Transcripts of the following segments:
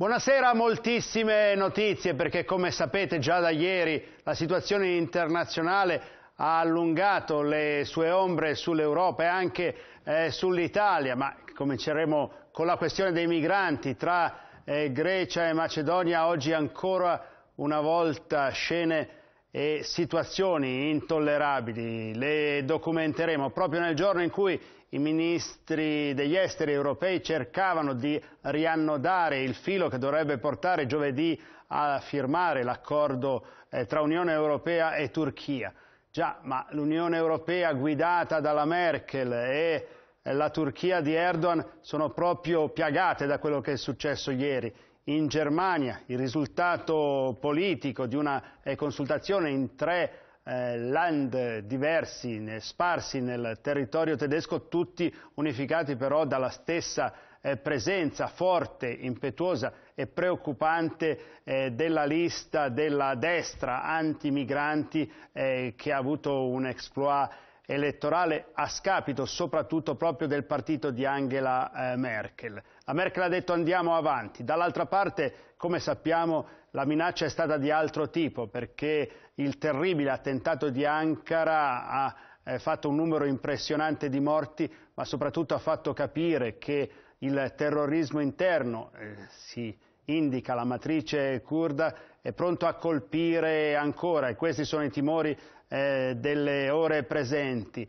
Buonasera, moltissime notizie perché come sapete già da ieri la situazione internazionale ha allungato le sue ombre sull'Europa e anche eh, sull'Italia, ma cominceremo con la questione dei migranti tra eh, Grecia e Macedonia, oggi ancora una volta scene e situazioni intollerabili. Le documenteremo proprio nel giorno in cui i ministri degli esteri europei cercavano di riannodare il filo che dovrebbe portare giovedì a firmare l'accordo eh, tra Unione Europea e Turchia. Già, ma l'Unione Europea guidata dalla Merkel e eh, la Turchia di Erdogan sono proprio piagate da quello che è successo ieri in Germania il risultato politico di una eh, consultazione in tre eh, land diversi, sparsi nel territorio tedesco, tutti unificati però dalla stessa eh, presenza forte, impetuosa e preoccupante eh, della lista della destra antimigranti eh, che ha avuto un exploit elettorale a scapito soprattutto proprio del partito di Angela eh, Merkel. A Merkel ha detto andiamo avanti. Dall'altra parte, come sappiamo, la minaccia è stata di altro tipo perché il terribile attentato di Ankara ha eh, fatto un numero impressionante di morti, ma soprattutto ha fatto capire che il terrorismo interno, eh, si indica la matrice kurda, è pronto a colpire ancora e questi sono i timori eh, delle ore presenti.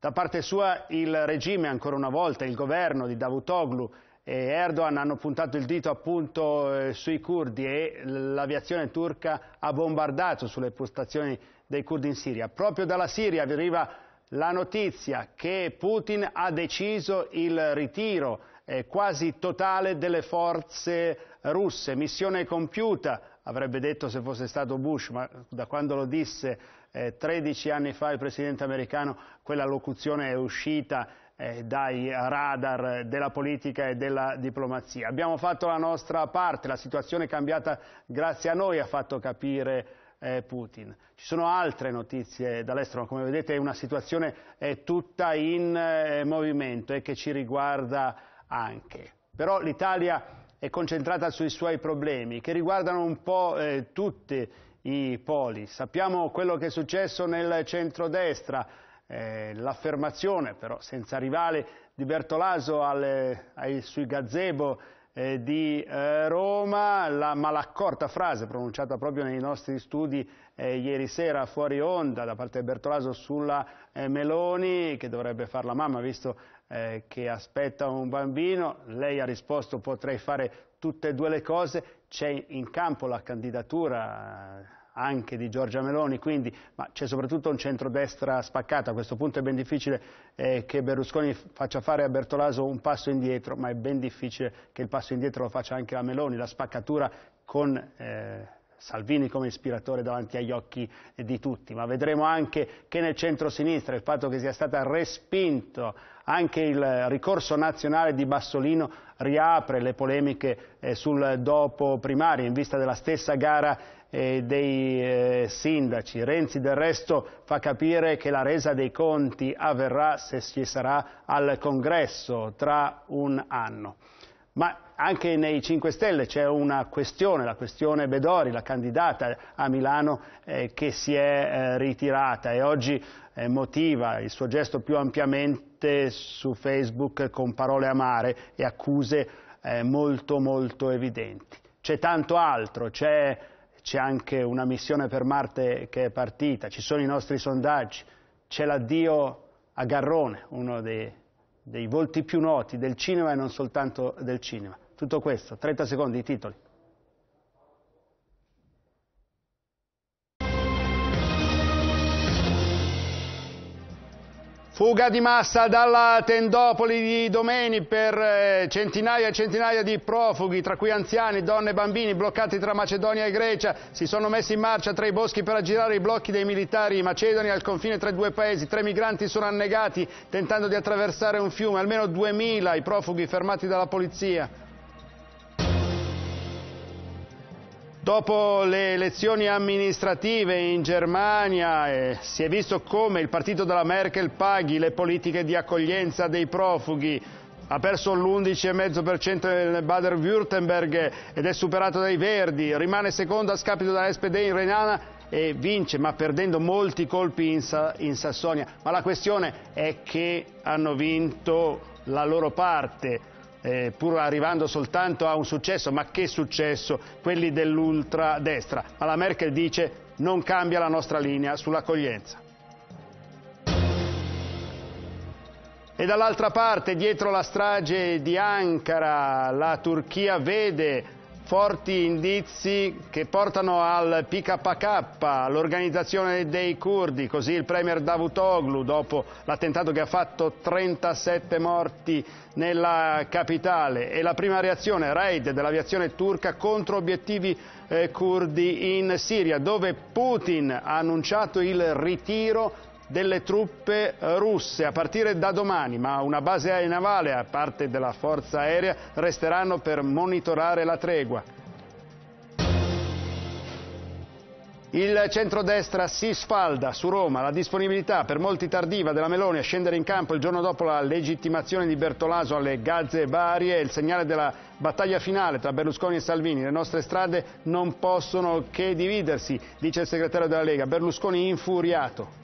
Da parte sua il regime, ancora una volta, il governo di Davutoglu Erdogan hanno puntato il dito appunto eh, sui curdi e l'aviazione turca ha bombardato sulle postazioni dei curdi in Siria. Proprio dalla Siria arriva la notizia che Putin ha deciso il ritiro eh, quasi totale delle forze russe, missione compiuta, avrebbe detto se fosse stato Bush, ma da quando lo disse 13 eh, anni fa il presidente americano quella locuzione è uscita eh, dai radar della politica e della diplomazia. Abbiamo fatto la nostra parte, la situazione è cambiata grazie a noi, ha fatto capire eh, Putin. Ci sono altre notizie dall'estero, ma come vedete è una situazione è eh, tutta in eh, movimento e che ci riguarda anche. Però l'Italia è concentrata sui suoi problemi, che riguardano un po' eh, tutti i poli. Sappiamo quello che è successo nel centrodestra, eh, l'affermazione, però senza rivale, di Bertolaso al, ai, sui gazebo eh, di eh, Roma, la malaccorta frase pronunciata proprio nei nostri studi eh, ieri sera fuori onda da parte di Bertolaso sulla eh, Meloni, che dovrebbe far la mamma visto eh, che aspetta un bambino, lei ha risposto potrei fare tutte e due le cose, c'è in campo la candidatura anche di Giorgia Meloni, quindi, ma c'è soprattutto un centrodestra spaccato, a questo punto è ben difficile eh, che Berlusconi faccia fare a Bertolaso un passo indietro, ma è ben difficile che il passo indietro lo faccia anche la Meloni, la spaccatura con... Eh, Salvini come ispiratore davanti agli occhi di tutti, ma vedremo anche che nel centro-sinistra il fatto che sia stato respinto anche il ricorso nazionale di Bassolino riapre le polemiche eh, sul dopo primario in vista della stessa gara eh, dei eh, sindaci. Renzi del resto fa capire che la resa dei conti avverrà se ci sarà al congresso tra un anno. Ma anche nei 5 Stelle c'è una questione, la questione Bedori, la candidata a Milano eh, che si è eh, ritirata e oggi eh, motiva il suo gesto più ampiamente su Facebook con parole amare e accuse eh, molto molto evidenti. C'è tanto altro, c'è, anche una missione per Marte che è partita, ci sono i nostri sondaggi, c'è l'addio a Garrone, uno dei dei volti più noti del cinema e non soltanto del cinema. Tutto questo, 30 secondi, i titoli. Fuga di massa dalla tendopoli di domeni per eh, centinaia e centinaia di profughi, tra cui anziani, donne e bambini, bloccati tra Macedonia e Grecia. Si sono messi in marcia tra i boschi per aggirare i blocchi dei militari macedoni al confine tra i due paesi. Tre migranti sono annegati tentando di attraversare un fiume, almeno 2.000 i profughi fermati dalla polizia. Dopo le elezioni amministrative in Germania eh, si è visto come il partito della Merkel paghi le politiche di accoglienza dei profughi, ha perso l'11,5% nel Baden-Württemberg ed è superato dai Verdi, rimane secondo a scapito dalla SPD in Renana e vince, ma perdendo molti colpi in, Sa in Sassonia. Ma la questione è che hanno vinto la loro parte eh, pur arrivando soltanto a un successo, ma che successo, quelli dell'ultradestra. Ma la Merkel dice non cambia la nostra linea sull'accoglienza. E dall'altra parte, dietro la strage di Ankara, la Turchia vede forti indizi che portano al PKK, all'organizzazione dei curdi, così il premier Davutoglu dopo l'attentato che ha fatto 37 morti nella capitale e la prima reazione raid dell'aviazione turca contro obiettivi eh, curdi in Siria dove Putin ha annunciato il ritiro delle truppe russe a partire da domani, ma una base aeronavale a parte della forza aerea resteranno per monitorare la tregua. Il centrodestra si sfalda su Roma, la disponibilità per molti tardiva della Meloni a scendere in campo il giorno dopo la legittimazione di Bertolaso alle gazze varie è il segnale della battaglia finale tra Berlusconi e Salvini. Le nostre strade non possono che dividersi, dice il segretario della Lega, Berlusconi infuriato.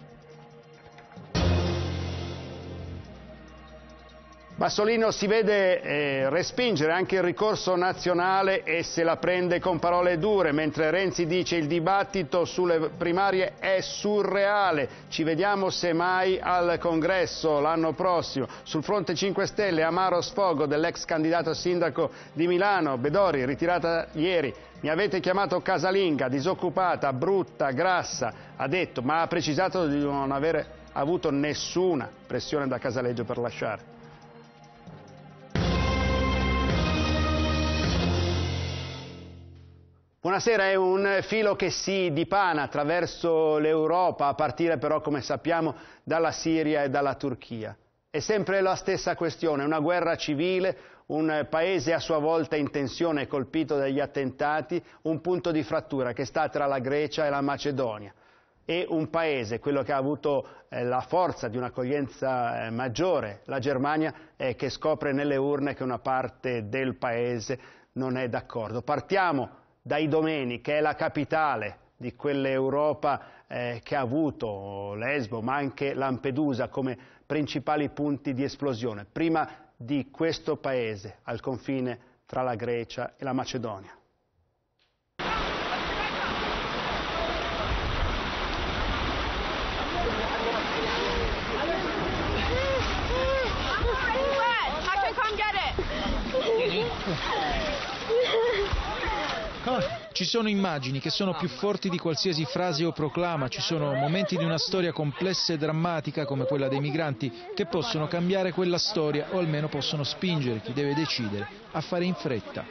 Massolino si vede eh, respingere anche il ricorso nazionale e se la prende con parole dure, mentre Renzi dice il dibattito sulle primarie è surreale, ci vediamo semmai al congresso l'anno prossimo. Sul fronte 5 Stelle, amaro sfogo dell'ex candidato sindaco di Milano, Bedori, ritirata ieri, mi avete chiamato casalinga, disoccupata, brutta, grassa, ha detto, ma ha precisato di non avere avuto nessuna pressione da Casaleggio per lasciare. Buonasera è un filo che si dipana attraverso l'Europa, a partire però, come sappiamo, dalla Siria e dalla Turchia. È sempre la stessa questione, una guerra civile, un paese a sua volta in tensione e colpito dagli attentati, un punto di frattura che sta tra la Grecia e la Macedonia e un paese, quello che ha avuto eh, la forza di un'accoglienza eh, maggiore, la Germania, eh, che scopre nelle urne che una parte del paese non è d'accordo. Partiamo dai Domeni, che è la capitale di quell'Europa eh, che ha avuto Lesbo, ma anche Lampedusa come principali punti di esplosione, prima di questo paese al confine tra la Grecia e la Macedonia. Ci sono immagini che sono più forti di qualsiasi frase o proclama, ci sono momenti di una storia complessa e drammatica come quella dei migranti che possono cambiare quella storia o almeno possono spingere chi deve decidere a fare in fretta.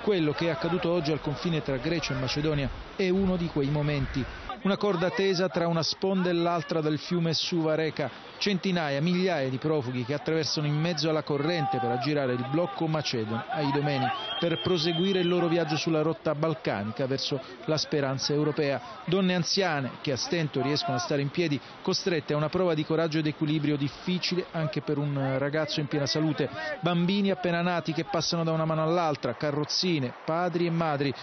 Quello che è accaduto oggi al confine tra Grecia e Macedonia è uno di quei momenti una corda tesa tra una sponda e l'altra del fiume Suva reca centinaia, migliaia di profughi che attraversano in mezzo alla corrente per aggirare il blocco macedone ai domeni, per proseguire il loro viaggio sulla rotta balcanica verso la speranza europea. Donne anziane che a stento riescono a stare in piedi, costrette a una prova di coraggio ed equilibrio difficile anche per un ragazzo in piena salute, bambini appena nati che passano da una mano all'altra, carrozzine, padri e madri,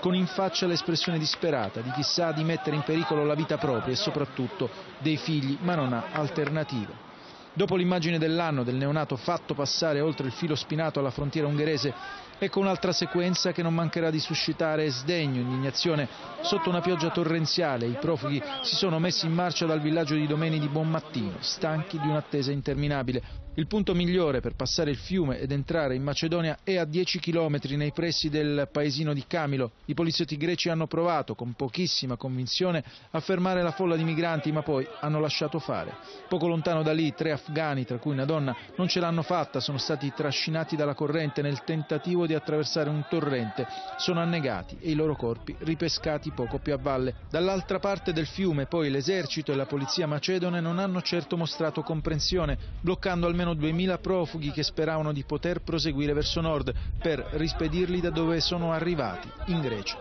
con in faccia l'espressione disperata di chissà di mettere in pericolo pericolo la vita propria e soprattutto dei figli, ma non ha alternativa. Dopo l'immagine dell'anno del neonato fatto passare oltre il filo spinato alla frontiera ungherese, ecco un'altra sequenza che non mancherà di suscitare sdegno, indignazione. Sotto una pioggia torrenziale i profughi si sono messi in marcia dal villaggio di Domeni di buon mattino, stanchi di un'attesa interminabile. Il punto migliore per passare il fiume ed entrare in Macedonia è a 10 chilometri nei pressi del paesino di Camilo. I poliziotti greci hanno provato, con pochissima convinzione, a fermare la folla di migranti, ma poi hanno lasciato fare. Poco lontano da lì, tre afghani, tra cui una donna, non ce l'hanno fatta, sono stati trascinati dalla corrente nel tentativo di attraversare un torrente. Sono annegati e i loro corpi ripescati poco più a valle. Dall'altra parte del fiume, poi, l'esercito e la polizia macedone non hanno certo mostrato comprensione, bloccando almeno almeno 2.000 profughi che speravano di poter proseguire verso nord per rispedirli da dove sono arrivati, in Grecia.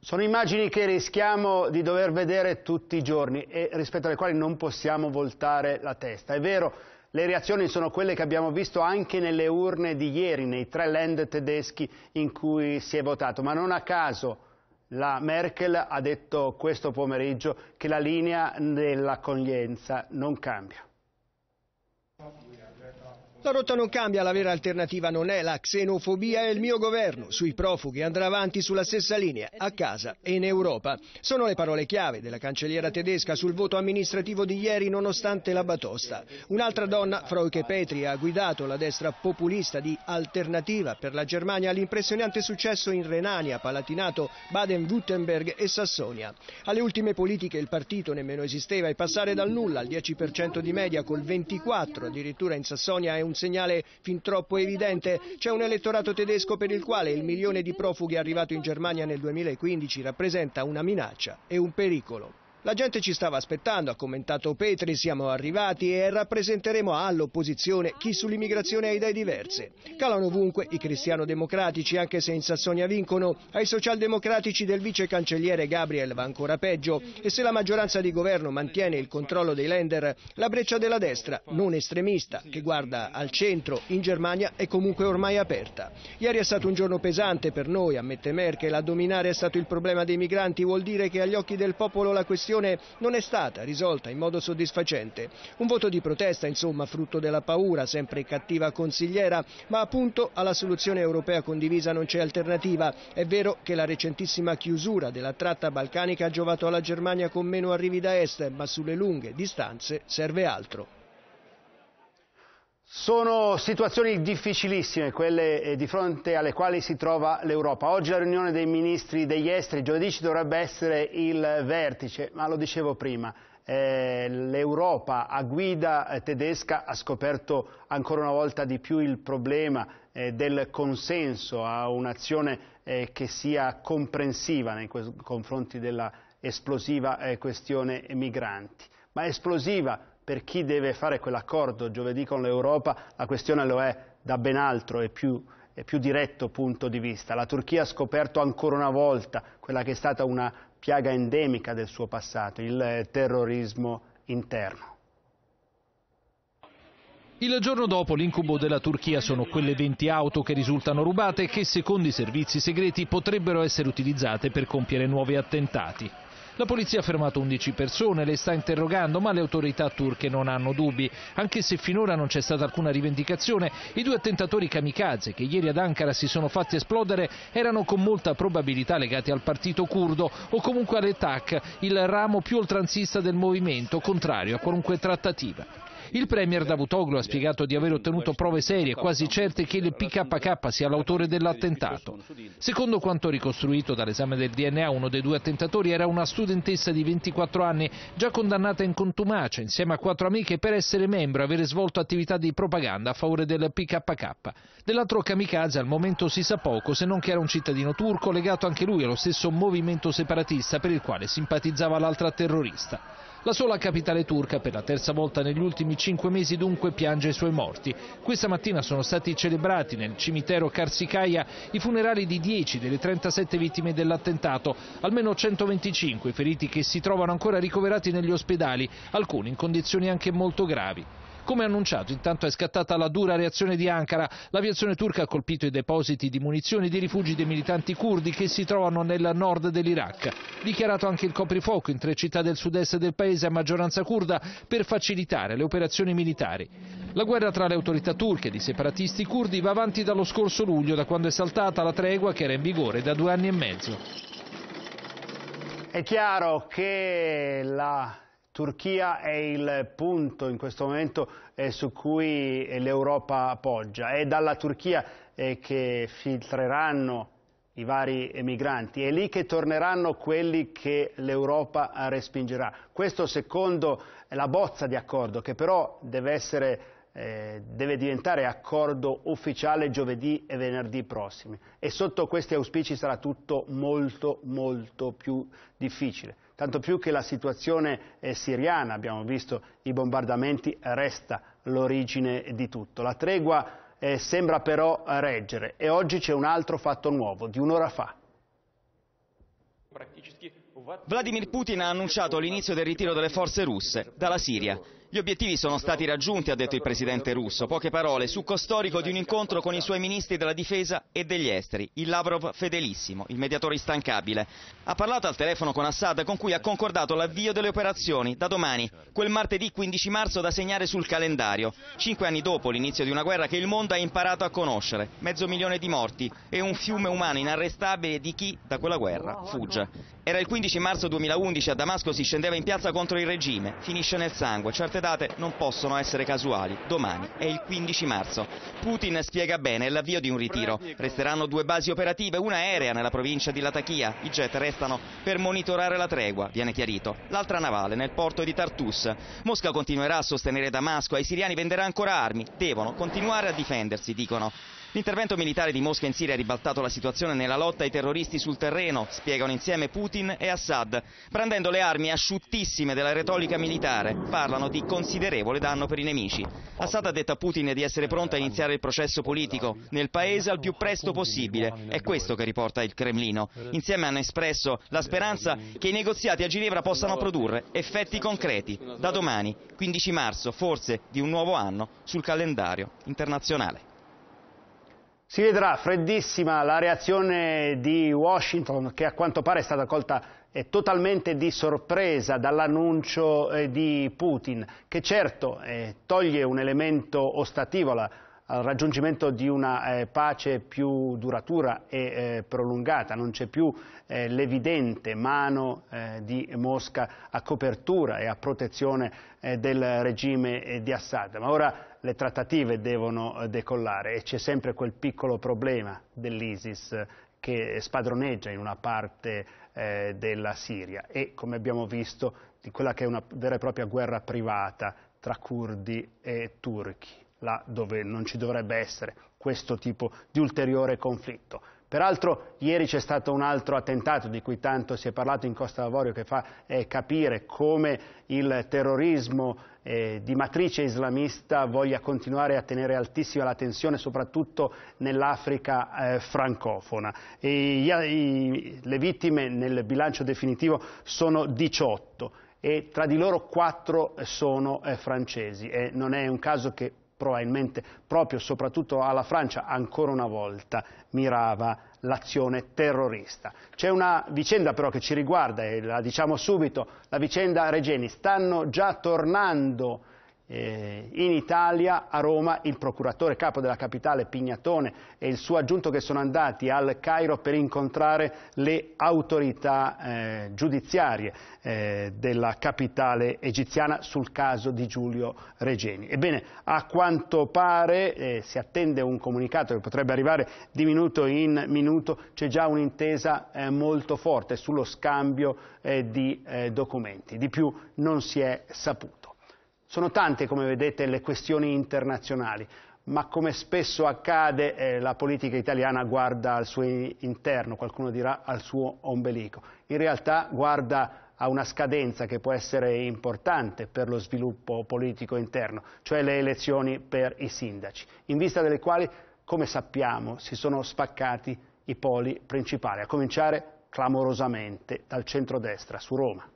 Sono immagini che rischiamo di dover vedere tutti i giorni e rispetto alle quali non possiamo voltare la testa. È vero, le reazioni sono quelle che abbiamo visto anche nelle urne di ieri, nei tre land tedeschi in cui si è votato, ma non a caso la Merkel ha detto questo pomeriggio che la linea dell'accoglienza non cambia. La rotta non cambia, la vera alternativa non è la xenofobia e il mio governo sui profughi andrà avanti sulla stessa linea, a casa e in Europa. Sono le parole chiave della cancelliera tedesca sul voto amministrativo di ieri nonostante la batosta. Un'altra donna, Frauke Petri, ha guidato la destra populista di Alternativa per la Germania all'impressionante successo in Renania, Palatinato, Baden-Württemberg e Sassonia. Alle ultime politiche il partito nemmeno esisteva e passare dal nulla al 10% di media col 24% addirittura in Sassonia è un un segnale fin troppo evidente. C'è un elettorato tedesco per il quale il milione di profughi arrivato in Germania nel 2015 rappresenta una minaccia e un pericolo. La gente ci stava aspettando, ha commentato Petri, siamo arrivati e rappresenteremo all'opposizione chi sull'immigrazione ha idee diverse. Calano ovunque i cristiano-democratici, anche se in Sassonia vincono, ai socialdemocratici del vice cancelliere Gabriel va ancora peggio e se la maggioranza di governo mantiene il controllo dei lender, la breccia della destra, non estremista, che guarda al centro, in Germania, è comunque ormai aperta. Ieri è stato un giorno pesante per noi, ammette Merkel, a dominare è stato il problema dei migranti, vuol dire che agli occhi del popolo la questione questione non è stata risolta in modo soddisfacente. Un voto di protesta, insomma, frutto della paura, sempre cattiva consigliera, ma appunto alla soluzione europea condivisa non c'è alternativa. È vero che la recentissima chiusura della tratta balcanica ha giovato alla Germania con meno arrivi da est, ma sulle lunghe distanze serve altro. Sono situazioni difficilissime quelle eh, di fronte alle quali si trova l'Europa. Oggi la riunione dei ministri degli esteri, giovedì ci dovrebbe essere il vertice, ma lo dicevo prima, eh, l'Europa a guida eh, tedesca ha scoperto ancora una volta di più il problema eh, del consenso a un'azione eh, che sia comprensiva nei confronti della esplosiva eh, questione migranti. Ma esplosiva per chi deve fare quell'accordo giovedì con l'Europa, la questione lo è da ben altro e più, e più diretto punto di vista. La Turchia ha scoperto ancora una volta quella che è stata una piaga endemica del suo passato, il terrorismo interno. Il giorno dopo l'incubo della Turchia sono quelle 20 auto che risultano rubate e che secondo i servizi segreti potrebbero essere utilizzate per compiere nuovi attentati. La polizia ha fermato 11 persone, le sta interrogando, ma le autorità turche non hanno dubbi. Anche se finora non c'è stata alcuna rivendicazione, i due attentatori kamikaze che ieri ad Ankara si sono fatti esplodere erano con molta probabilità legati al partito curdo o comunque all'ETAC, il ramo più oltranzista del movimento, contrario a qualunque trattativa. Il premier Davutoglu ha spiegato di aver ottenuto prove serie, quasi certe che il PKK sia l'autore dell'attentato. Secondo quanto ricostruito dall'esame del DNA, uno dei due attentatori era una studentessa di 24 anni, già condannata in contumacia, insieme a quattro amiche, per essere membro e avere svolto attività di propaganda a favore del PKK. Dell'altro kamikaze al momento si sa poco, se non che era un cittadino turco legato anche lui allo stesso movimento separatista per il quale simpatizzava l'altra terrorista. La sola capitale turca, per la terza volta negli ultimi cinque mesi dunque, piange i suoi morti. Questa mattina sono stati celebrati nel cimitero Karsikaya i funerali di 10 delle 37 vittime dell'attentato, almeno 125 feriti che si trovano ancora ricoverati negli ospedali, alcuni in condizioni anche molto gravi. Come annunciato, intanto è scattata la dura reazione di Ankara. L'aviazione turca ha colpito i depositi di munizioni di rifugi dei militanti curdi che si trovano nel nord dell'Iraq. Dichiarato anche il coprifuoco in tre città del sud-est del paese a maggioranza curda per facilitare le operazioni militari. La guerra tra le autorità turche e i separatisti curdi va avanti dallo scorso luglio, da quando è saltata la tregua che era in vigore da due anni e mezzo. È chiaro che la Turchia è il punto in questo momento eh, su cui eh, l'Europa poggia. È dalla Turchia eh, che filtreranno i vari emigranti, è lì che torneranno quelli che l'Europa respingerà. Questo secondo la bozza di accordo che però deve, essere, eh, deve diventare accordo ufficiale giovedì e venerdì prossimi e sotto questi auspici sarà tutto molto molto più difficile tanto più che la situazione siriana, abbiamo visto i bombardamenti, resta l'origine di tutto. La tregua eh, sembra però reggere e oggi c'è un altro fatto nuovo di un'ora fa. Vladimir Putin ha annunciato l'inizio del ritiro delle forze russe dalla Siria. Gli obiettivi sono stati raggiunti, ha detto il presidente russo. Poche parole, succo storico di un incontro con i suoi ministri della difesa e degli esteri. Il Lavrov fedelissimo, il mediatore instancabile. Ha parlato al telefono con Assad con cui ha concordato l'avvio delle operazioni da domani, quel martedì 15 marzo da segnare sul calendario. Cinque anni dopo l'inizio di una guerra che il mondo ha imparato a conoscere. Mezzo milione di morti e un fiume umano inarrestabile di chi da quella guerra fugge. Era il 15 marzo 2011, a Damasco si scendeva in piazza contro il regime. Finisce nel sangue, certe date non possono essere casuali. Domani è il 15 marzo. Putin spiega bene l'avvio di un ritiro. Resteranno due basi operative, una aerea nella provincia di Latakia. I jet restano per monitorare la tregua, viene chiarito. L'altra navale nel porto di Tartus. Mosca continuerà a sostenere Damasco, ai siriani venderà ancora armi. Devono continuare a difendersi, dicono. L'intervento militare di Mosca in Siria ha ribaltato la situazione nella lotta ai terroristi sul terreno, spiegano insieme Putin e Assad, brandendo le armi asciuttissime della retorica militare. Parlano di considerevole danno per i nemici. Assad ha detto a Putin di essere pronto a iniziare il processo politico nel paese al più presto possibile. È questo che riporta il Cremlino. Insieme hanno espresso la speranza che i negoziati a Ginevra possano produrre effetti concreti da domani, 15 marzo, forse di un nuovo anno, sul calendario internazionale. Si vedrà freddissima la reazione di Washington che a quanto pare è stata colta eh, totalmente di sorpresa dall'annuncio eh, di Putin che certo eh, toglie un elemento ostativo alla al raggiungimento di una eh, pace più duratura e eh, prolungata, non c'è più eh, l'evidente mano eh, di Mosca a copertura e a protezione eh, del regime eh, di Assad, ma ora le trattative devono decollare e c'è sempre quel piccolo problema dell'ISIS che spadroneggia in una parte della Siria e, come abbiamo visto, di quella che è una vera e propria guerra privata tra curdi e turchi là dove non ci dovrebbe essere questo tipo di ulteriore conflitto. Peraltro ieri c'è stato un altro attentato di cui tanto si è parlato in Costa d'Avorio che fa eh, capire come il terrorismo eh, di matrice islamista voglia continuare a tenere altissima la tensione soprattutto nell'Africa eh, francofona. I, i, le vittime nel bilancio definitivo sono 18 e tra di loro 4 sono eh, francesi e non è un caso che probabilmente proprio soprattutto alla Francia ancora una volta mirava l'azione terrorista. C'è una vicenda però che ci riguarda e la diciamo subito, la vicenda Regeni. Stanno già tornando eh, in Italia, a Roma, il procuratore capo della capitale Pignatone e il suo aggiunto che sono andati al Cairo per incontrare le autorità eh, giudiziarie eh, della capitale egiziana sul caso di Giulio Regeni. Ebbene, a quanto pare eh, si attende un comunicato che potrebbe arrivare di minuto in minuto, c'è già un'intesa eh, molto forte sullo scambio eh, di documenti. Di più non si è saputo. Sono tante, come vedete, le questioni internazionali, ma come spesso accade eh, la politica italiana guarda al suo interno, qualcuno dirà al suo ombelico. In realtà guarda a una scadenza che può essere importante per lo sviluppo politico interno, cioè le elezioni per i sindaci, in vista delle quali, come sappiamo, si sono spaccati i poli principali, a cominciare clamorosamente dal centrodestra su Roma.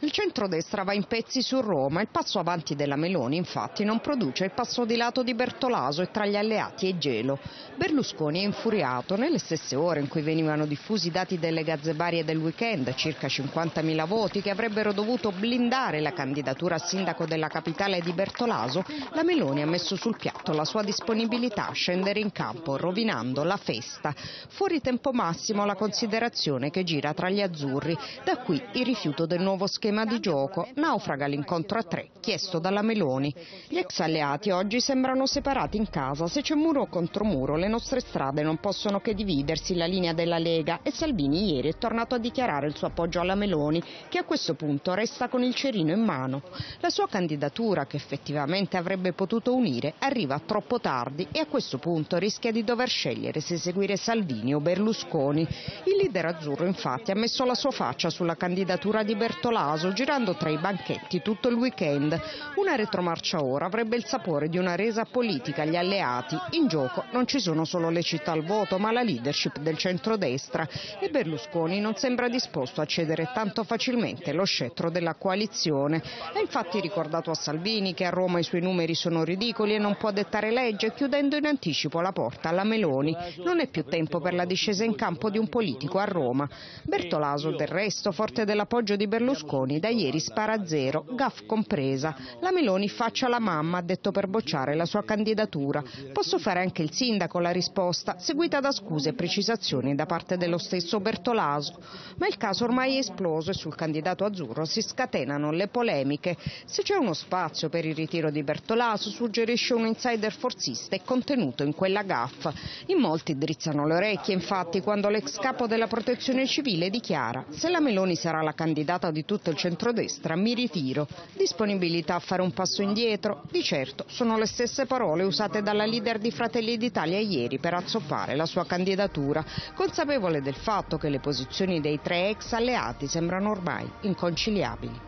Il centrodestra va in pezzi su Roma, il passo avanti della Meloni infatti non produce il passo di lato di Bertolaso e tra gli alleati è gelo. Berlusconi è infuriato, nelle stesse ore in cui venivano diffusi i dati delle gazzebarie del weekend, circa 50.000 voti che avrebbero dovuto blindare la candidatura a sindaco della capitale di Bertolaso, la Meloni ha messo sul piatto la sua disponibilità a scendere in campo, rovinando la festa. Fuori tempo massimo la considerazione che gira tra gli azzurri, da qui il rifiuto del nuovo scherzo schema di gioco, naufraga l'incontro a tre, chiesto dalla Meloni. Gli ex alleati oggi sembrano separati in casa, se c'è muro contro muro le nostre strade non possono che dividersi la linea della Lega e Salvini ieri è tornato a dichiarare il suo appoggio alla Meloni, che a questo punto resta con il cerino in mano. La sua candidatura, che effettivamente avrebbe potuto unire, arriva troppo tardi e a questo punto rischia di dover scegliere se seguire Salvini o Berlusconi. Il leader azzurro infatti ha messo la sua faccia sulla candidatura di Bertolaso naso girando tra i banchetti tutto il weekend. Una retromarcia ora avrebbe il sapore di una resa politica agli alleati. In gioco non ci sono solo le città al voto, ma la leadership del centrodestra e Berlusconi non sembra disposto a cedere tanto facilmente lo scettro della coalizione. È infatti ricordato a Salvini che a Roma i suoi numeri sono ridicoli e non può dettare legge, chiudendo in anticipo la porta alla Meloni. Non è più tempo per la discesa in campo di un politico a Roma. Bertolaso, del resto, forte dell'appoggio di Berlusconi, Meloni, da ieri spara zero, gaff compresa. La Meloni faccia la mamma, ha detto per bocciare la sua candidatura. Posso fare anche il sindaco la risposta, seguita da scuse e precisazioni da parte dello stesso Bertolaso. Ma il caso ormai è esploso e sul candidato azzurro si scatenano le polemiche. Se c'è uno spazio per il ritiro di Bertolaso, suggerisce un insider forzista e contenuto in quella gaffa. In molti drizzano le orecchie, infatti, quando l'ex capo della protezione civile dichiara se la Meloni sarà la candidata di tutto il centrodestra mi ritiro. Disponibilità a fare un passo indietro? Di certo, sono le stesse parole usate dalla leader di Fratelli d'Italia ieri per azzoppare la sua candidatura, consapevole del fatto che le posizioni dei tre ex alleati sembrano ormai inconciliabili.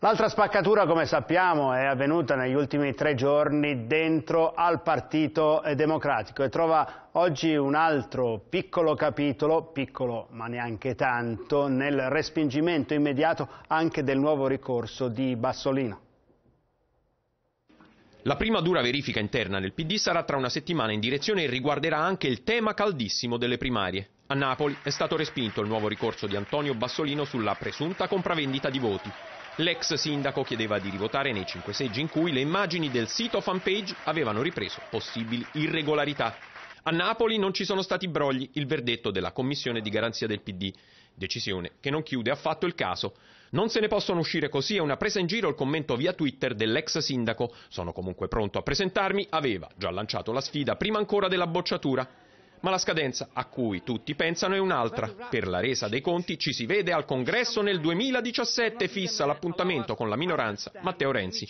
L'altra spaccatura, come sappiamo, è avvenuta negli ultimi tre giorni dentro al Partito Democratico e trova oggi un altro piccolo capitolo, piccolo ma neanche tanto, nel respingimento immediato anche del nuovo ricorso di Bassolino. La prima dura verifica interna nel PD sarà tra una settimana in direzione e riguarderà anche il tema caldissimo delle primarie. A Napoli è stato respinto il nuovo ricorso di Antonio Bassolino sulla presunta compravendita di voti. L'ex sindaco chiedeva di rivotare nei cinque seggi in cui le immagini del sito fanpage avevano ripreso possibili irregolarità. A Napoli non ci sono stati brogli, il verdetto della commissione di garanzia del PD. Decisione che non chiude affatto il caso. Non se ne possono uscire così è una presa in giro il commento via Twitter dell'ex sindaco. Sono comunque pronto a presentarmi, aveva già lanciato la sfida prima ancora della bocciatura. Ma la scadenza a cui tutti pensano è un'altra. Per la resa dei conti ci si vede al congresso nel 2017, fissa l'appuntamento con la minoranza Matteo Renzi,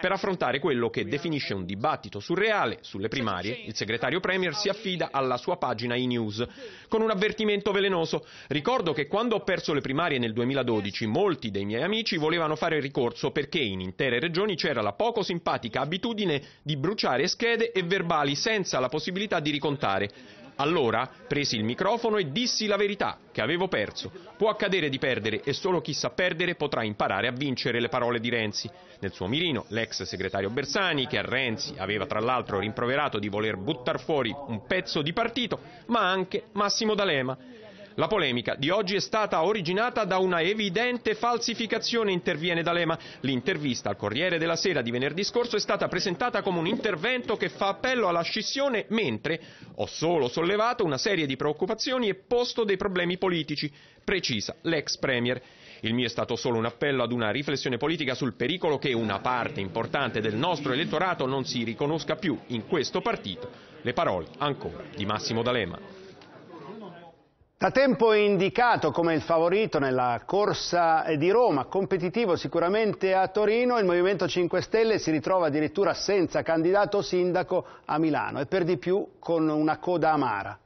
per affrontare quello che definisce un dibattito surreale sulle primarie. Il segretario Premier si affida alla sua pagina e-news con un avvertimento velenoso. Ricordo che quando ho perso le primarie nel 2012 molti dei miei amici volevano fare ricorso perché in intere regioni c'era la poco simpatica abitudine di bruciare schede e verbali senza la possibilità di ricontare. Allora presi il microfono e dissi la verità, che avevo perso. Può accadere di perdere e solo chi sa perdere potrà imparare a vincere le parole di Renzi. Nel suo mirino l'ex segretario Bersani, che a Renzi aveva tra l'altro rimproverato di voler buttare fuori un pezzo di partito, ma anche Massimo D'Alema. La polemica di oggi è stata originata da una evidente falsificazione, interviene D'Alema. L'intervista al Corriere della Sera di venerdì scorso è stata presentata come un intervento che fa appello alla scissione, mentre ho solo sollevato una serie di preoccupazioni e posto dei problemi politici, precisa l'ex Premier. Il mio è stato solo un appello ad una riflessione politica sul pericolo che una parte importante del nostro elettorato non si riconosca più in questo partito. Le parole ancora di Massimo D'Alema. Da tempo indicato come il favorito nella corsa di Roma, competitivo sicuramente a Torino, il Movimento 5 Stelle si ritrova addirittura senza candidato sindaco a Milano e per di più con una coda amara.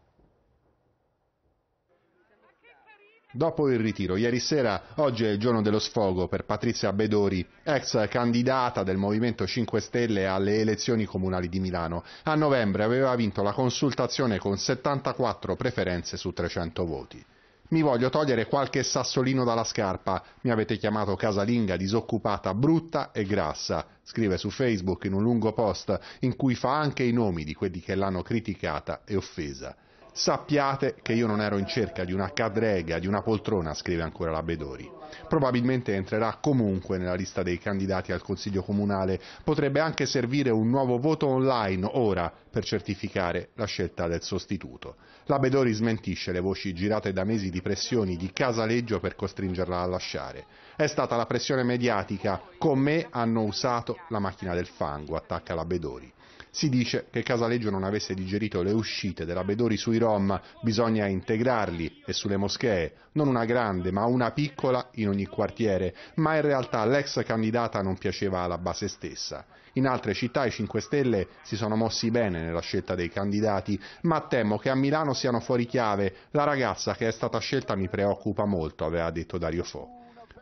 dopo il ritiro. Ieri sera, oggi è il giorno dello sfogo per Patrizia Bedori, ex candidata del Movimento 5 Stelle alle elezioni comunali di Milano. A novembre aveva vinto la consultazione con 74 preferenze su 300 voti. Mi voglio togliere qualche sassolino dalla scarpa. Mi avete chiamato casalinga, disoccupata, brutta e grassa. Scrive su Facebook in un lungo post in cui fa anche i nomi di quelli che l'hanno criticata e offesa. Sappiate che io non ero in cerca di una cadrega, di una poltrona, scrive ancora la Bedori. Probabilmente entrerà comunque nella lista dei candidati al Consiglio Comunale, potrebbe anche servire un nuovo voto online ora per certificare la scelta del sostituto. La Bedori smentisce le voci girate da mesi di pressioni di Casaleggio per costringerla a lasciare. È stata la pressione mediatica, con me hanno usato la macchina del fango, attacca la Bedori. Si dice che Casaleggio non avesse digerito le uscite della Bedori sui Rom, bisogna integrarli e sulle moschee, non una grande ma una piccola in ogni quartiere, ma in realtà l'ex candidata non piaceva alla base stessa. In altre città i 5 Stelle si sono mossi bene nella scelta dei candidati, ma temo che a Milano siano fuori chiave, la ragazza che è stata scelta mi preoccupa molto, aveva detto Dario Fo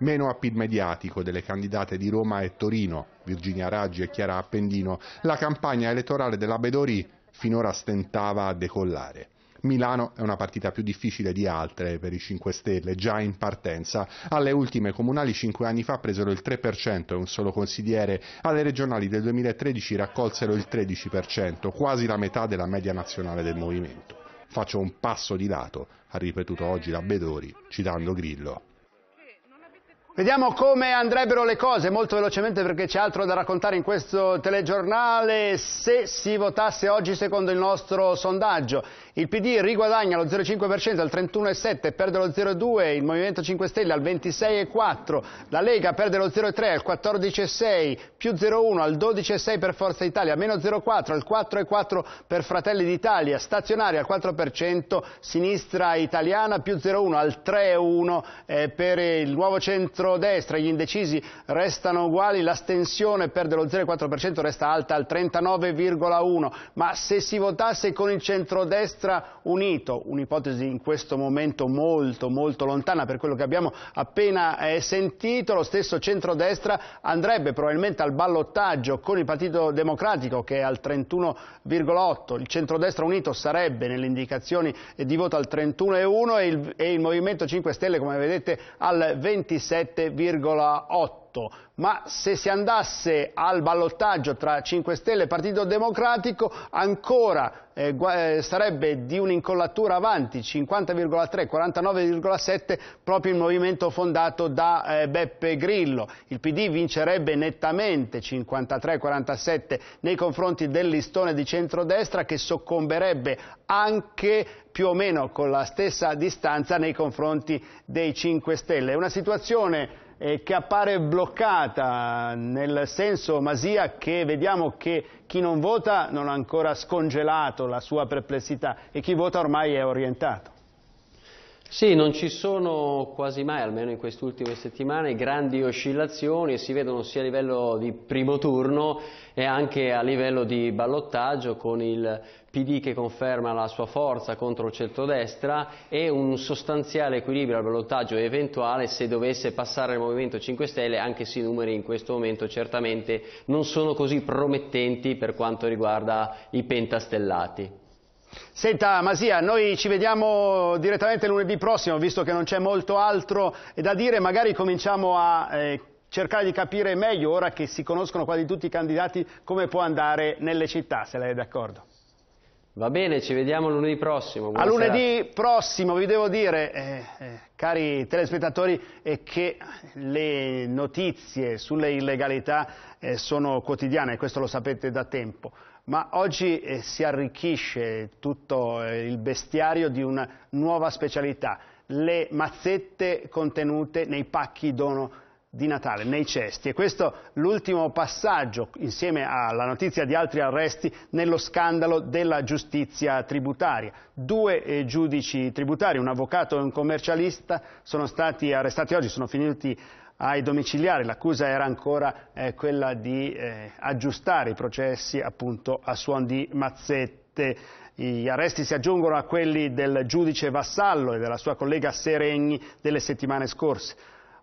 meno appeal mediatico delle candidate di Roma e Torino, Virginia Raggi e Chiara Appendino, la campagna elettorale della Bedori finora stentava a decollare. Milano è una partita più difficile di altre per i 5 Stelle, già in partenza. Alle ultime comunali cinque anni fa presero il 3% e un solo consigliere, alle regionali del 2013 raccolsero il 13%, quasi la metà della media nazionale del movimento. Faccio un passo di lato, ha ripetuto oggi la Bedori, citando Grillo. Vediamo come andrebbero le cose, molto velocemente perché c'è altro da raccontare in questo telegiornale, se si votasse oggi secondo il nostro sondaggio. Il PD riguadagna lo 0,5% al 31,7%, perde lo 0,2%, il Movimento 5 Stelle al 26,4%, la Lega perde lo 0,3% al 14,6%, più 0,1% al 12,6% per Forza Italia, meno 0,4% al 4,4% per Fratelli d'Italia, stazionaria al 4%, sinistra italiana, più 0,1% al 3,1% eh, per il nuovo centro centrodestra, gli indecisi restano uguali, l'astensione perde lo 0,4%, resta alta al 39,1%, ma se si votasse con il centrodestra unito, un'ipotesi in questo momento molto molto lontana per quello che abbiamo appena eh, sentito, lo stesso centrodestra andrebbe probabilmente al ballottaggio con il Partito Democratico che è al 31,8%, il centrodestra unito sarebbe nelle indicazioni di voto al 31,1% e il Movimento 5 Stelle come vedete al 27 7,8 8, ma se si andasse al ballottaggio tra 5 Stelle e Partito Democratico ancora eh, eh sarebbe di un'incollatura avanti, 50,3, 49,7 proprio il movimento fondato da eh, Beppe Grillo. Il PD vincerebbe nettamente 53,47 nei confronti del listone di centrodestra che soccomberebbe anche più o meno con la stessa distanza nei confronti dei 5 Stelle. È una situazione eh, che appare bloccata nel senso Masia che vediamo che chi non vota non ha ancora scongelato la sua perplessità e chi vota ormai è orientato. Sì, non ci sono quasi mai, almeno in queste ultime settimane, grandi oscillazioni e si vedono sia a livello di primo turno e anche a livello di ballottaggio con il PD che conferma la sua forza contro il centrodestra e un sostanziale equilibrio al ballottaggio eventuale se dovesse passare il Movimento 5 Stelle, anche se i numeri in questo momento certamente non sono così promettenti per quanto riguarda i pentastellati. Senta Masia, noi ci vediamo direttamente lunedì prossimo, visto che non c'è molto altro da dire, magari cominciamo a eh, cercare di capire meglio, ora che si conoscono quasi tutti i candidati, come può andare nelle città, se lei è d'accordo. Va bene, ci vediamo lunedì prossimo. Buona a lunedì prossimo, vi devo dire, eh, eh, cari telespettatori, eh, che le notizie sulle illegalità eh, sono quotidiane, questo lo sapete da tempo. Ma oggi eh, si arricchisce tutto eh, il bestiario di una nuova specialità, le mazzette contenute nei pacchi dono di Natale, nei cesti. E questo è l'ultimo passaggio, insieme alla notizia di altri arresti, nello scandalo della giustizia tributaria. Due eh, giudici tributari, un avvocato e un commercialista, sono stati arrestati oggi, sono finiti ai domiciliari, l'accusa era ancora eh, quella di eh, aggiustare i processi appunto a suon di mazzette. Gli arresti si aggiungono a quelli del giudice Vassallo e della sua collega Seregni delle settimane scorse.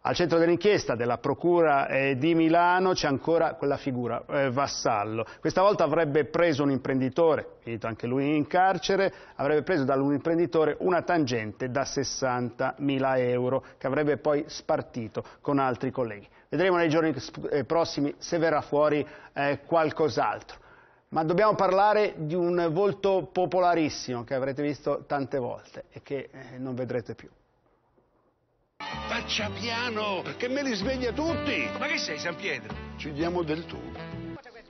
Al centro dell'inchiesta della Procura eh, di Milano c'è ancora quella figura, eh, Vassallo. Questa volta avrebbe preso un imprenditore, finito anche lui in carcere, avrebbe preso dall'imprenditore un una tangente da 60.000 euro che avrebbe poi spartito con altri colleghi. Vedremo nei giorni eh, prossimi se verrà fuori eh, qualcos'altro. Ma dobbiamo parlare di un volto popolarissimo che avrete visto tante volte e che eh, non vedrete più. Faccia piano, che me li sveglia tutti! Ma che sei, San Pietro? Ci diamo del tu.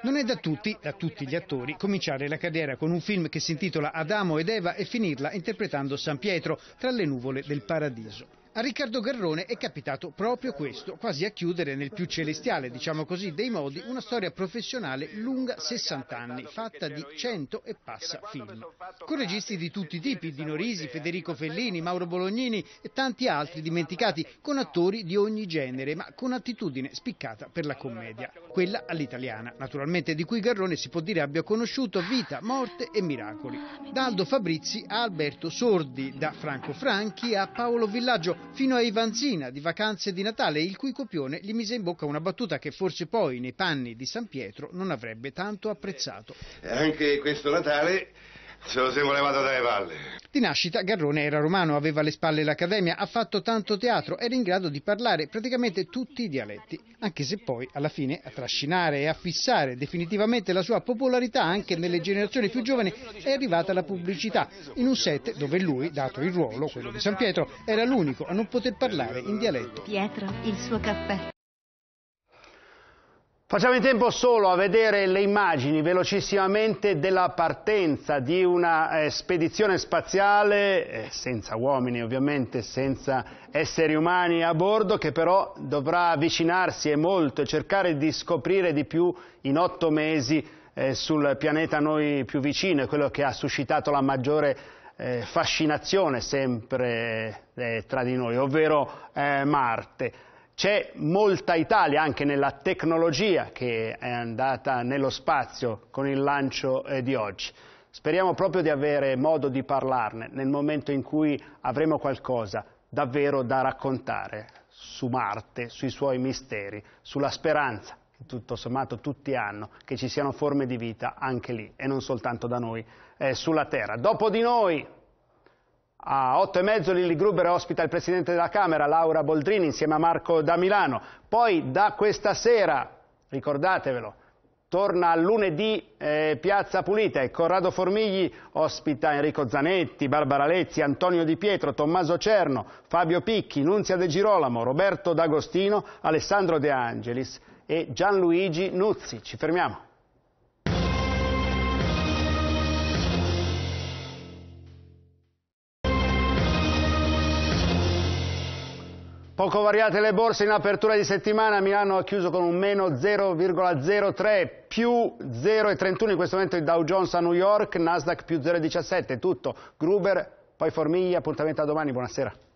Non è da tutti, da tutti gli attori, cominciare la carriera con un film che si intitola Adamo ed Eva e finirla interpretando San Pietro tra le nuvole del paradiso. A Riccardo Garrone è capitato proprio questo, quasi a chiudere nel più celestiale, diciamo così, dei modi, una storia professionale lunga 60 anni, fatta di 100 e passa film. Con registi di tutti i tipi, di Norisi, Federico Fellini, Mauro Bolognini e tanti altri dimenticati, con attori di ogni genere, ma con attitudine spiccata per la commedia, quella all'italiana, naturalmente di cui Garrone si può dire abbia conosciuto vita, morte e miracoli. Da Aldo Fabrizi a Alberto Sordi, da Franco Franchi a Paolo Villaggio, fino a Ivanzina di Vacanze di Natale, il cui copione gli mise in bocca una battuta che forse poi nei panni di San Pietro non avrebbe tanto apprezzato. Eh, anche questo Natale se lo siamo levato dalle palle. Di nascita Garrone era romano, aveva alle spalle l'accademia, ha fatto tanto teatro, era in grado di parlare praticamente tutti i dialetti, anche se poi alla fine a trascinare e a fissare definitivamente la sua popolarità anche nelle generazioni più giovani è arrivata la pubblicità, in un set dove lui, dato il ruolo, quello di San Pietro, era l'unico a non poter parlare in dialetto. Pietro, il suo caffè. Facciamo in tempo solo a vedere le immagini velocissimamente della partenza di una eh, spedizione spaziale, eh, senza uomini ovviamente, senza esseri umani a bordo, che però dovrà avvicinarsi e molto cercare di scoprire di più in otto mesi eh, sul pianeta a noi più vicino, quello che ha suscitato la maggiore eh, fascinazione sempre eh, tra di noi, ovvero eh, Marte. C'è molta Italia anche nella tecnologia che è andata nello spazio con il lancio eh, di oggi. Speriamo proprio di avere modo di parlarne nel momento in cui avremo qualcosa davvero da raccontare su Marte, sui suoi misteri, sulla speranza che tutto sommato tutti hanno, che ci siano forme di vita anche lì e non soltanto da noi eh, sulla Terra. Dopo di noi a 8 e mezzo Lilli Gruber ospita il Presidente della Camera, Laura Boldrini, insieme a Marco da Milano. Poi da questa sera, ricordatevelo, torna lunedì eh, Piazza Pulita e Corrado Formigli ospita Enrico Zanetti, Barbara Lezzi, Antonio Di Pietro, Tommaso Cerno, Fabio Picchi, Nunzia De Girolamo, Roberto D'Agostino, Alessandro De Angelis e Gianluigi Nuzzi. Ci fermiamo. Poco variate le borse in apertura di settimana, Milano ha chiuso con un meno 0,03, più 0,31 in questo momento il Dow Jones a New York, Nasdaq più 0,17, tutto. Gruber, poi Formiglia, appuntamento a domani, buonasera.